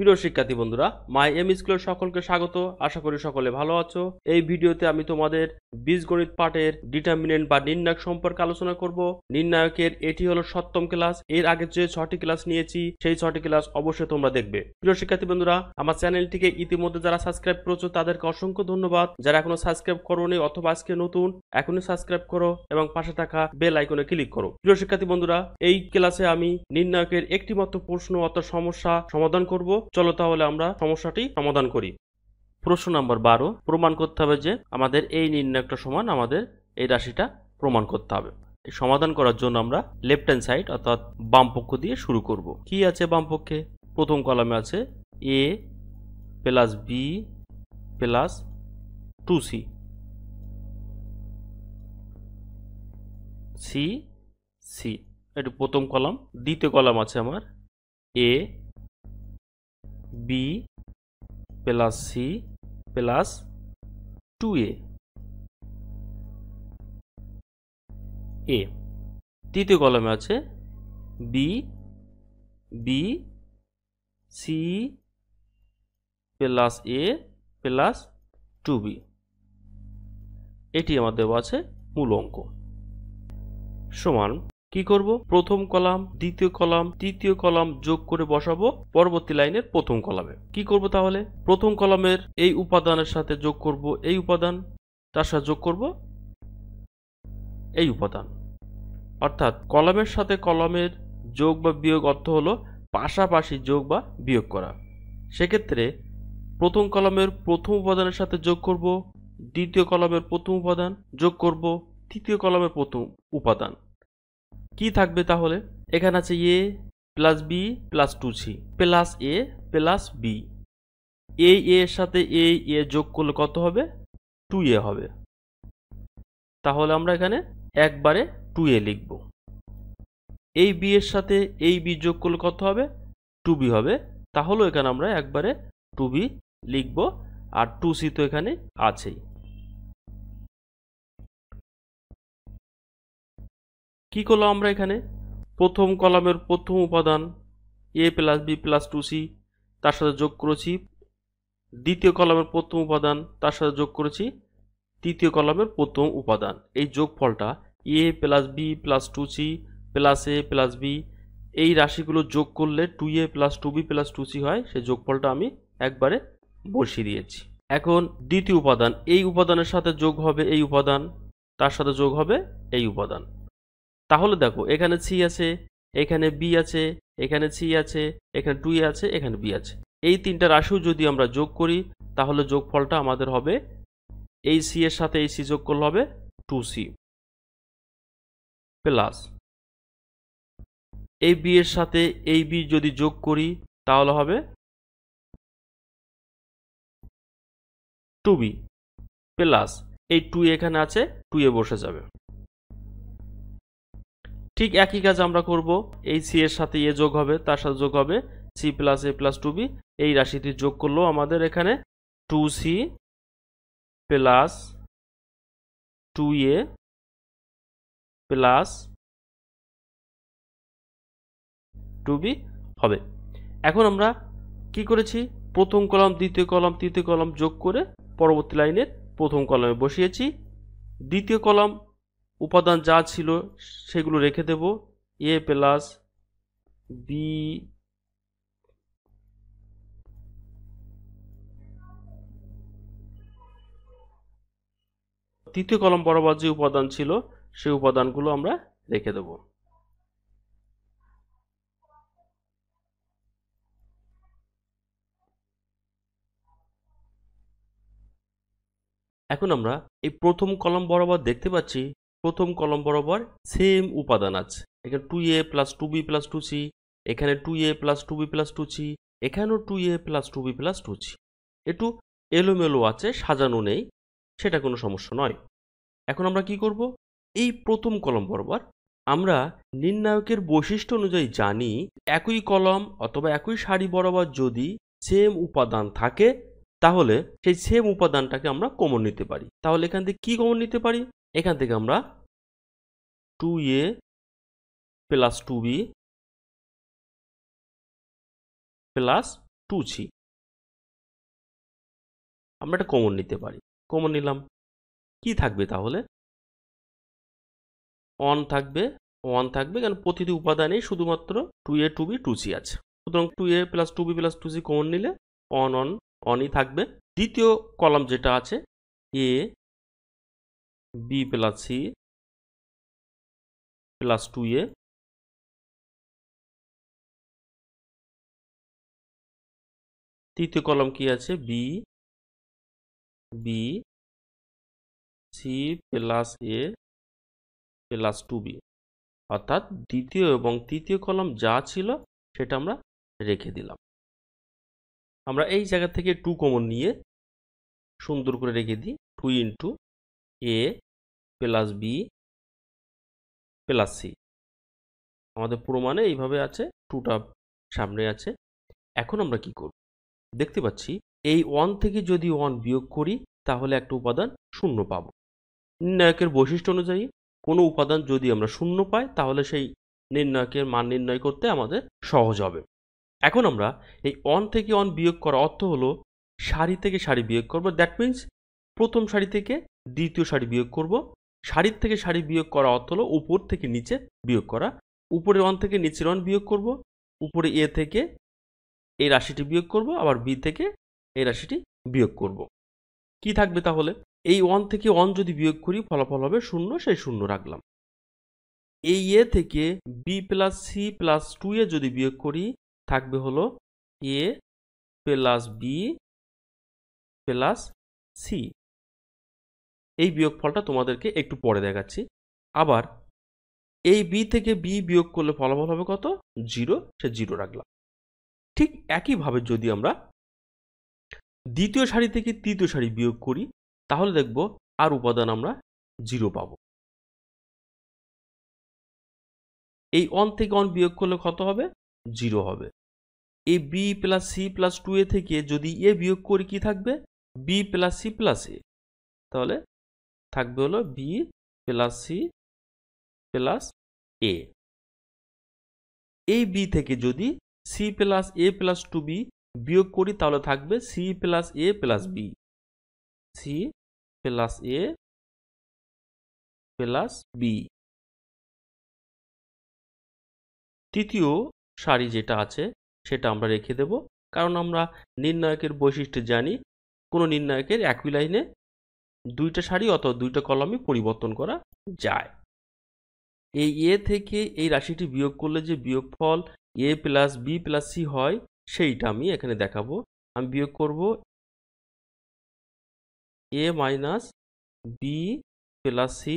প্রিয় শিক্ষার্থী বন্ধুরা মাই এম স্কুলের সকলকে স্বাগত আশা করি সকলে ভালো আছো এই ভিডিওতে আমি তোমাদের বীজগণিত পাঠের ডিটারমিনেন্ট বা নির্ণায়ক সম্পর্কে আলোচনা করব নির্ণায়কের এটি হলো সপ্তম ক্লাস এর আগে যে ছটি ক্লাস নিয়েছি সেই ছটি ক্লাস অবশ্যই তোমরা দেখবে প্রিয় শিক্ষার্থী বন্ধুরা আমার চ্যানেলটিকে ইতিমধ্যে যারা সাবস্ক্রাইব করেছো তাদেরকে অসংখ্য ধন্যবাদ যারা এখনো সাবস্ক্রাইব করোনি অথবা আজকে নতুন এখনই সাবস্ক্রাইব করো এবং পাশে থাকা বেল আইকনে ক্লিক করো প্রিয় শিক্ষার্থী বন্ধুরা এই ক্লাসে আমি নির্ণায়কের একটি মাত্র প্রশ্ন অর্থাৎ সমস্যা সমাধান করব চলো তাহলে আমরা সমস্যাটি সমাধান করি প্রশ্ন নম্বর বারো প্রমাণ করতে হবে যে আমাদের এই নির্ণয়টা সমান আমাদের এই রাশিটা প্রমাণ করতে হবে সমাধান করার জন্য আমরা লেফট হ্যান্ড সাইড অর্থাৎ বামপক্ষ দিয়ে শুরু করব কি আছে বামপক্ষে প্রথম কলামে আছে A plus B plus two C C C এটি প্রথম কলাম দ্বিতীয় কলাম আছে আমার A B plus C plus two A A তৃতীয় কলমে আছে B B C plus A plus two B এটি আমাদের আছে মূল অঙ্ক সমান কি করব প্রথম কলাম দ্বিতীয় কলাম তৃতীয় কলাম যোগ করে বসাবো পরবর্তী লাইনের প্রথম কলামে কি করব তাহলে প্রথম কলামের এই উপাদানের সাথে যোগ করব এই উপাদান তার সাথে যোগ করব এই উপাদান অর্থাৎ কলামের সাথে কলমের যোগ বা বিয়োগ অর্থ হলো পাশাপাশি যোগ বা বিয়োগ করা সেক্ষেত্রে প্রথম কলামের প্রথম উপাদানের সাথে যোগ করব দ্বিতীয় কলামের প্রথম উপাদান যোগ করব তৃতীয় কলামের প্রথম উপাদান কি থাকবে তাহলে এখানে আছে A plus B plus two C plus A plus B এই এর সাথে এই এ যোগ করলে কত হবে টু এ হবে তাহলে আমরা এখানে একবারে টু এ লিখব এই বি এর সাথে এই বি যোগ করলে কত হবে টু বি হবে তাহলেও এখানে আমরা একবারে টু বি লিখব আর টু সি তো এখানে আছেই কি করলো আমরা এখানে প্রথম কলামের প্রথম উপাদান A plus B plus two C তার সাথে যোগ করেছি দ্বিতীয় কলামের প্রথম উপাদান তার সাথে যোগ করেছি তৃতীয় কলামের প্রথম উপাদান এই যোগফলটা A plus B plus two C plus A plus B এই রাশিগুলো যোগ করলে two A plus two B plus two C হয় সেই যোগফলটা আমি একবারে বসিয়ে দিয়েছি এখন দ্বিতীয় উপাদান এই উপাদানের সাথে যোগ হবে এই উপাদান তার সাথে যোগ হবে এই উপাদান তাহলে দেখো এখানে সি আছে এখানে বি আছে এখানে সি আছে এখানে টু আছে এখানে বি আছে এই তিনটা রাশিও যদি আমরা যোগ করি তাহলে যোগফলটা আমাদের হবে এই সি এর সাথে এই সি যোগ করলে হবে টু সি প্লাস এই বি এর সাথে এই বি যদি যোগ করি তাহলে হবে টু বি প্লাস এই টু এখানে আছে টু এ বসে যাবে ঠিক একই কাজ আমরা করব এই সি এর সাথে এ যোগ হবে তার সাথে যোগ হবে C plus A plus two B এই রাশিটি যোগ করলো আমাদের এখানে two C plus two A plus two B হবে এখন আমরা কি করেছি প্রথম কলম দ্বিতীয় কলম তৃতীয় কলম যোগ করে পরবর্তী লাইনের প্রথম কলমে বসিয়েছি দ্বিতীয় কলম উপাদান যা ছিল সেগুলো রেখে দেব এ প্লাস বি তৃতীয় কলম বরাবর যে উপাদান ছিল সেই উপাদানগুলো আমরা রেখে দেব এখন আমরা এই প্রথম কলম বরাবর দেখতে পাচ্ছি প্রথম কলম বরাবর সেম উপাদান আছে এখানে two A plus two B plus two C এখানে two A plus two B plus two C এখানেও two A plus two B plus two C একটু এলোমেলো আছে সাজানো নেই সেটা কোনো সমস্যা নয় এখন আমরা কি করব এই প্রথম কলম বরাবর আমরা নির্ণায়কের বৈশিষ্ট্য অনুযায়ী জানি একই কলম অথবা একই সারি বরাবর যদি সেম উপাদান থাকে তাহলে সেই সেম উপাদানটাকে আমরা কমন নিতে পারি তাহলে এখান থেকে কি কমন নিতে পারি এখান থেকে আমরা two A plus two B plus two C আমরা একটা কমন নিতে পারি কমন নিলাম কি থাকবে তাহলে অন থাকবে ওয়ান থাকবে কারণ প্রতিটি উপাদানেই শুধুমাত্র two A two B two C আছে সুতরাং two A plus two B plus two C common নিলে অন অন অনই থাকবে দ্বিতীয় কলাম যেটা আছে A B plus C plus two A তৃতীয় কলম কি আছে B B C plus A plus two B অর্থাৎ দ্বিতীয় এবং তৃতীয় কলম যা ছিল সেটা আমরা রেখে দিলাম আমরা এই জায়গা থেকে টু কমন নিয়ে সুন্দর করে রেখে দিই two into A plus B plus C আমাদের প্রমাণে এইভাবে আছে টুটা সামনে আছে এখন আমরা কি করব দেখতে পাচ্ছি এই ওয়ান থেকে যদি ওয়ান বিয়োগ করি তাহলে একটা উপাদান শূন্য পাবো নির্ণায়কের বৈশিষ্ট্য অনুযায়ী কোনো উপাদান যদি আমরা শূন্য পাই তাহলে সেই নির্ণায়কের মান নির্ণয় করতে আমাদের সহজ হবে এখন আমরা এই অন থেকে অন বিয়োগ করা অর্থ হলো সারি থেকে সারি বিয়োগ করবো দ্যাট মিন্স প্রথম সারি থেকে দ্বিতীয় সারি বিয়োগ করবো সারির থেকে সারি বিয়োগ করা অর্থ হলো উপর থেকে নিচে বিয়োগ করা উপরের অন থেকে নিচে অন বিয়োগ করব উপরে এ থেকে এই রাশিটি বিয়োগ করব আবার বি থেকে এই রাশিটি বিয়োগ করব কি থাকবে তাহলে এই ওয়ান থেকে ওয়ান যদি বিয়োগ করি ফলাফল হবে শূন্য সেই শূন্য রাখলাম এই এ থেকে B plus C plus two A যদি বিয়োগ করি থাকবে হলো A plus B plus C এই বিয়োগফলটা তোমাদেরকে একটু পরে দেখাচ্ছি আবার এই বি থেকে বি বিয়োগ করলে ফলাফল হবে কত জিরো সে জিরো রাখলাম ঠিক একইভাবে যদি আমরা দ্বিতীয় সারি থেকে তৃতীয় সারি বিয়োগ করি তাহলে দেখব আর উপাদান আমরা জিরো পাব এই অন থেকে অন বিয়োগ করলে কত হবে জিরো হবে A B plus C plus two A থেকে যদি এ বিয়োগ করি কি থাকবে B plus C plus A তাহলে থাকবে হলো B plus C plus A এই বি থেকে যদি C plus A plus two B বিয়োগ করি তাহলে থাকবে C plus A plus B C plus A plus B তৃতীয় সারি যেটা আছে সেটা আমরা রেখে দেব কারণ আমরা নির্ণায়কের বৈশিষ্ট্য জানি কোনো নির্ণায়কের একই লাইনে দুইটা সারি অথবা দুইটা কলমে পরিবর্তন করা যায় এই এ থেকে এই রাশিটি বিয়োগ করলে যে বিয়োগফল A plus B plus C হয় সেইটা আমি এখানে দেখাবো আমি বিয়োগ করব A minus B plus C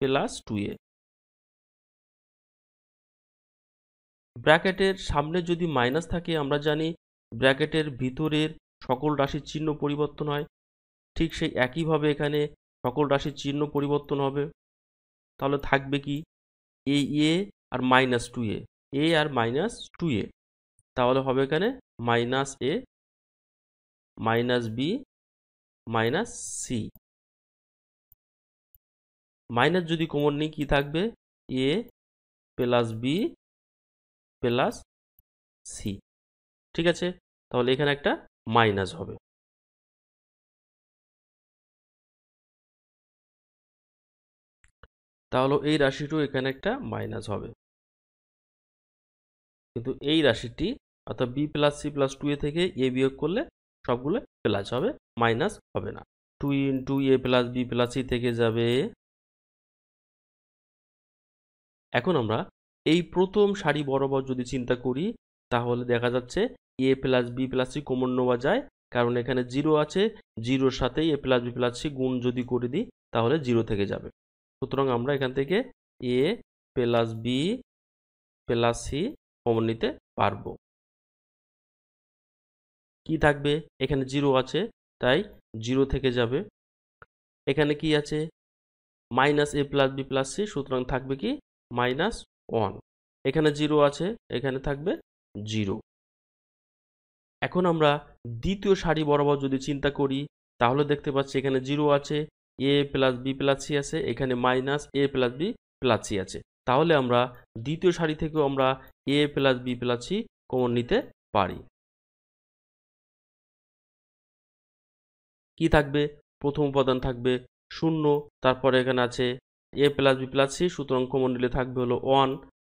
plus two A ব্র্যাকেটের সামনে যদি মাইনাস থাকে আমরা জানি ব্র্যাকেটের ভিতরের সকল রাশির চিহ্ন পরিবর্তন হয় ঠিক সেই একইভাবে এখানে সকল রাশির চিহ্ন পরিবর্তন হবে তাহলে থাকবে কি এ এ আর মাইনাস টু এ এ আর মাইনাস টু এ তাহলে হবে এখানে minus A minus B minus C minus যদি কোমর নেই কী থাকবে A plus B plus C ঠিক আছে তাহলে এখানে একটা মাইনাস হবে তাহলে এই রাশিটিও এখানে একটা মাইনাস হবে কিন্তু এই রাশিটি অর্থাৎ B plus C plus two A থেকে এ বিয়োগ করলে সবগুলো প্লাস হবে মাইনাস হবে না two into A plus B plus C থেকে যাবে এখন আমরা এই প্রথম সারি বরাবর যদি চিন্তা করি তাহলে দেখা যাচ্ছে A plus B plus C common নেওয়া যায় কারণ এখানে জিরো আছে জিরোর সাথে A plus B plus C গুণ যদি করে দিই তাহলে জিরো থেকে যাবে সুতরাং আমরা এখান থেকে A plus B plus C common নিতে পারবো কি থাকবে এখানে জিরো আছে তাই জিরো থেকে যাবে এখানে কি আছে minus A plus B plus C সুতরাং থাকবে কি মাইনাস ওয়ান এখানে জিরো আছে এখানে থাকবে জিরো এখন আমরা দ্বিতীয় সারি বরাবর যদি চিন্তা করি তাহলে দেখতে পাচ্ছি এখানে জিরো আছে A plus B plus C আছে এখানে minus A plus B plus C আছে তাহলে আমরা দ্বিতীয় সারি থেকেও আমরা A plus B plus C common নিতে পারি কি থাকবে প্রথম উপাদান থাকবে শূন্য তারপরে এখানে আছে A plus B plus C সুতরাং কমন নিলে থাকবে হলো ওয়ান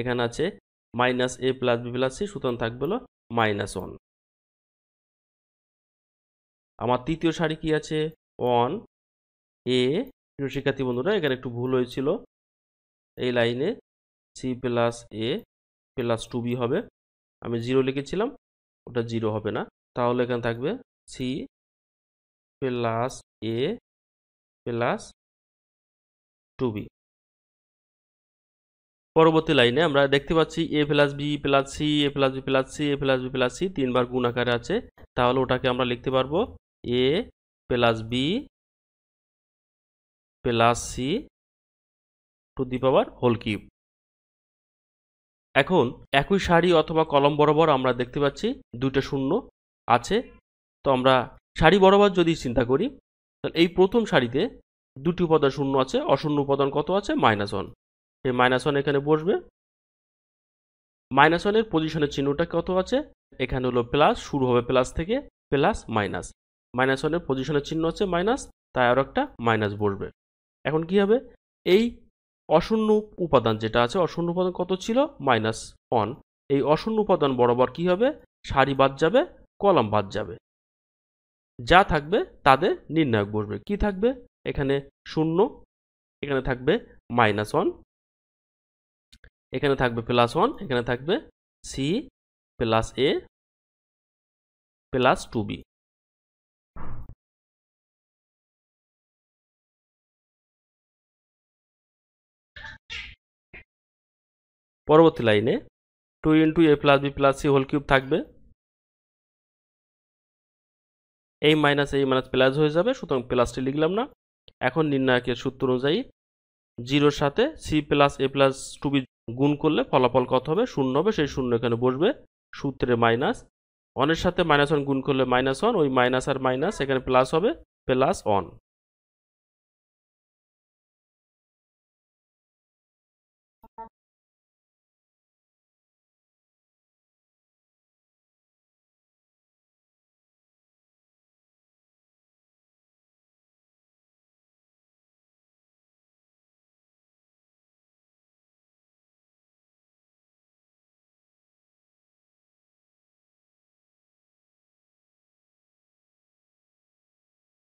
এখানে আছে minus A plus B plus C সুতরাং থাকবে হলো মাইনাস ওয়ান আমার তৃতীয় সারি কি আছে ওয়ান এ শিক্ষার্থী বন্ধুরা এখানে একটু ভুল হয়েছিল এই লাইনে C plus A plus two B হবে আমি জিরো লিখেছিলাম ওটা জিরো হবে না তাহলে এখানে থাকবে C plus A plus two B পরবর্তী লাইনে আমরা দেখতে পাচ্ছি A plus B plus C A plus B plus C A plus B plus C তিনবার গুণ আকারে আছে তাহলে ওটাকে আমরা লিখতে পারবো A plus B plus C to the power whole cube এখন একই সারি অথবা কলম বরাবর আমরা দেখতে পাচ্ছি দুটো শূন্য আছে তো আমরা সারি বরাবর যদি চিন্তা করি তাহলে এই প্রথম সারিতে দুটি উপাদান শূন্য আছে অশূন্য উপাদান কত আছে মাইনাস ওয়ান এই মাইনাস ওয়ান এখানে বসবে মাইনাস ওয়ানের পজিশনের চিহ্নটা কত আছে এখানে হলো প্লাস শুরু হবে প্লাস থেকে প্লাস মাইনাস মাইনাস ওয়ানের পজিশনের চিহ্ন আছে মাইনাস তাই আরও একটা মাইনাস বসবে এখন কি হবে এই অশূন্য উপাদান যেটা আছে অশূন্য উপাদান কত ছিল মাইনাস ওয়ান এই অশূন্য উপাদান বরাবর কি হবে সারি বাদ যাবে কলাম বাদ যাবে যা থাকবে তাদের নির্ণায়ক বসবে কি থাকবে এখানে শূন্য এখানে থাকবে মাইনাস ওয়ান এখানে থাকবে প্লাস ওয়ান এখানে থাকবে C plus A plus two B পরবর্তী লাইনে two into A plus B plus C whole cube থাকবে এই মাইনাস এই মাইনাস প্লাস হয়ে যাবে সুতরাং প্লাসটি লিখলাম না এখন নির্ণায়কের সূত্র অনুযায়ী জিরোর সাথে C plus A plus two B গুণ করলে ফলাফল কত হবে শূন্য হবে সেই শূন্য এখানে বসবে সূত্রে মাইনাস অনের সাথে মাইনাস ওয়ান গুণ করলে মাইনাস ওয়ান ওই মাইনাস আর মাইনাস এখানে প্লাস হবে প্লাস ওয়ান